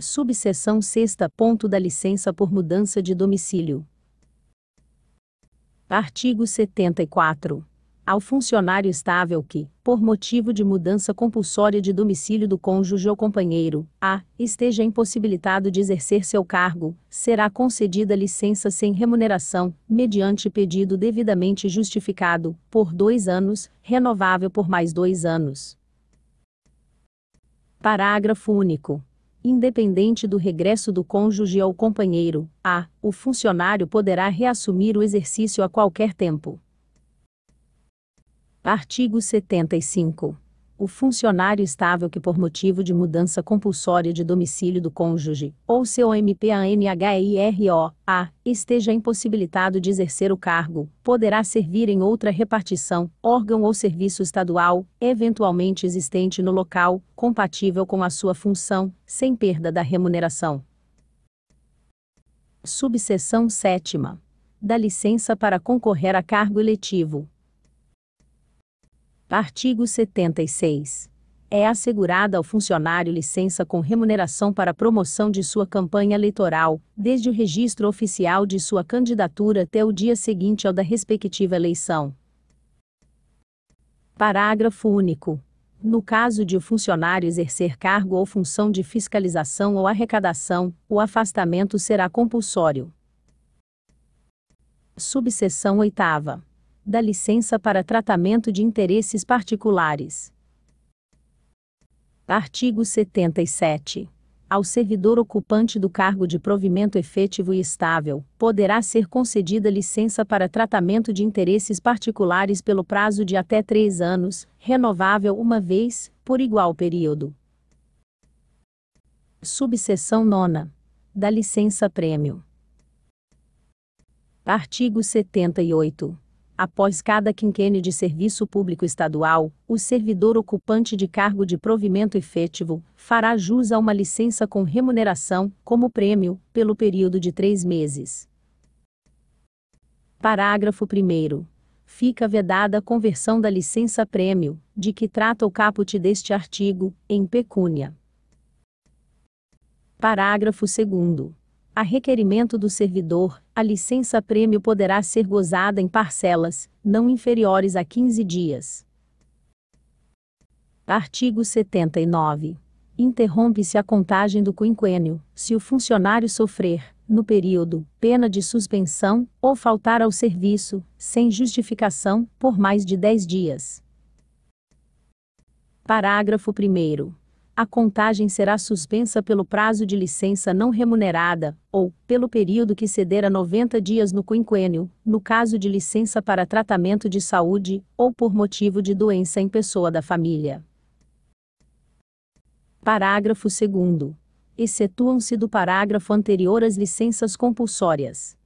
subseção sexta ponto da licença por mudança de domicílio. Artigo 74. Ao funcionário estável que, por motivo de mudança compulsória de domicílio do cônjuge ou companheiro, a, esteja impossibilitado de exercer seu cargo, será concedida licença sem remuneração, mediante pedido devidamente justificado, por dois anos, renovável por mais dois anos. Parágrafo único independente do regresso do cônjuge ao companheiro, a, o funcionário poderá reassumir o exercício a qualquer tempo. Artigo 75 o funcionário estável que por motivo de mudança compulsória de domicílio do cônjuge, ou seu mpanhiro esteja impossibilitado de exercer o cargo, poderá servir em outra repartição, órgão ou serviço estadual, eventualmente existente no local, compatível com a sua função, sem perda da remuneração. Subseção 7. Da licença para concorrer a cargo eletivo, Artigo 76. É assegurada ao funcionário licença com remuneração para promoção de sua campanha eleitoral, desde o registro oficial de sua candidatura até o dia seguinte ao da respectiva eleição. Parágrafo único. No caso de o funcionário exercer cargo ou função de fiscalização ou arrecadação, o afastamento será compulsório. Subseção oitava da licença para tratamento de interesses particulares. Artigo 77. Ao servidor ocupante do cargo de provimento efetivo e estável, poderá ser concedida licença para tratamento de interesses particulares pelo prazo de até três anos, renovável uma vez, por igual período. Subseção 9. Da licença prêmio. Artigo 78 após cada quinquênio de serviço público estadual, o servidor ocupante de cargo de provimento efetivo fará jus a uma licença com remuneração, como prêmio, pelo período de três meses. Parágrafo 1. Fica vedada a conversão da licença-prêmio, de que trata o caput deste artigo, em pecúnia. Parágrafo 2. A requerimento do servidor, a licença-prêmio poderá ser gozada em parcelas, não inferiores a 15 dias. Artigo 79. Interrompe-se a contagem do quinquênio, se o funcionário sofrer, no período, pena de suspensão, ou faltar ao serviço, sem justificação, por mais de 10 dias. Parágrafo 1 a contagem será suspensa pelo prazo de licença não remunerada, ou, pelo período que ceder a 90 dias no quinquênio, no caso de licença para tratamento de saúde, ou por motivo de doença em pessoa da família. Parágrafo 2. Excetuam-se do parágrafo anterior as licenças compulsórias.